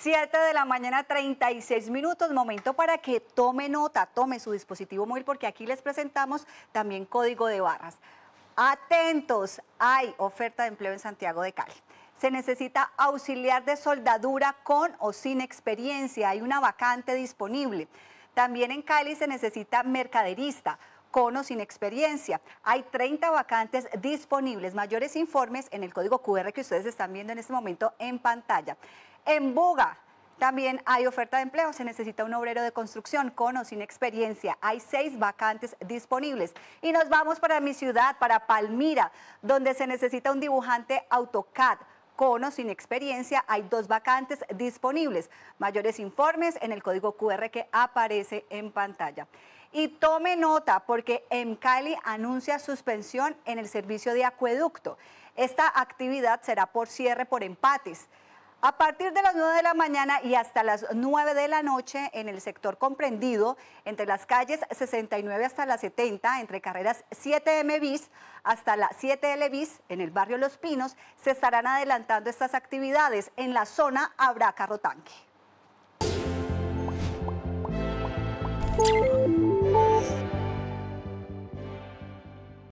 7 de la mañana, 36 minutos, momento para que tome nota, tome su dispositivo móvil porque aquí les presentamos también código de barras. Atentos, hay oferta de empleo en Santiago de Cali. Se necesita auxiliar de soldadura con o sin experiencia, hay una vacante disponible. También en Cali se necesita mercaderista con o sin experiencia. Hay 30 vacantes disponibles. Mayores informes en el código QR que ustedes están viendo en este momento en pantalla. En Buga. También hay oferta de empleo, se necesita un obrero de construcción con o sin experiencia. Hay seis vacantes disponibles. Y nos vamos para mi ciudad, para Palmira, donde se necesita un dibujante AutoCAD con o sin experiencia, hay dos vacantes disponibles. Mayores informes en el código QR que aparece en pantalla. Y tome nota porque en Cali anuncia suspensión en el servicio de acueducto. Esta actividad será por cierre por empates. A partir de las 9 de la mañana y hasta las 9 de la noche en el sector comprendido entre las calles 69 hasta la 70, entre carreras 7M bis hasta la 7L bis en el barrio Los Pinos, se estarán adelantando estas actividades. En la zona habrá carro tanque.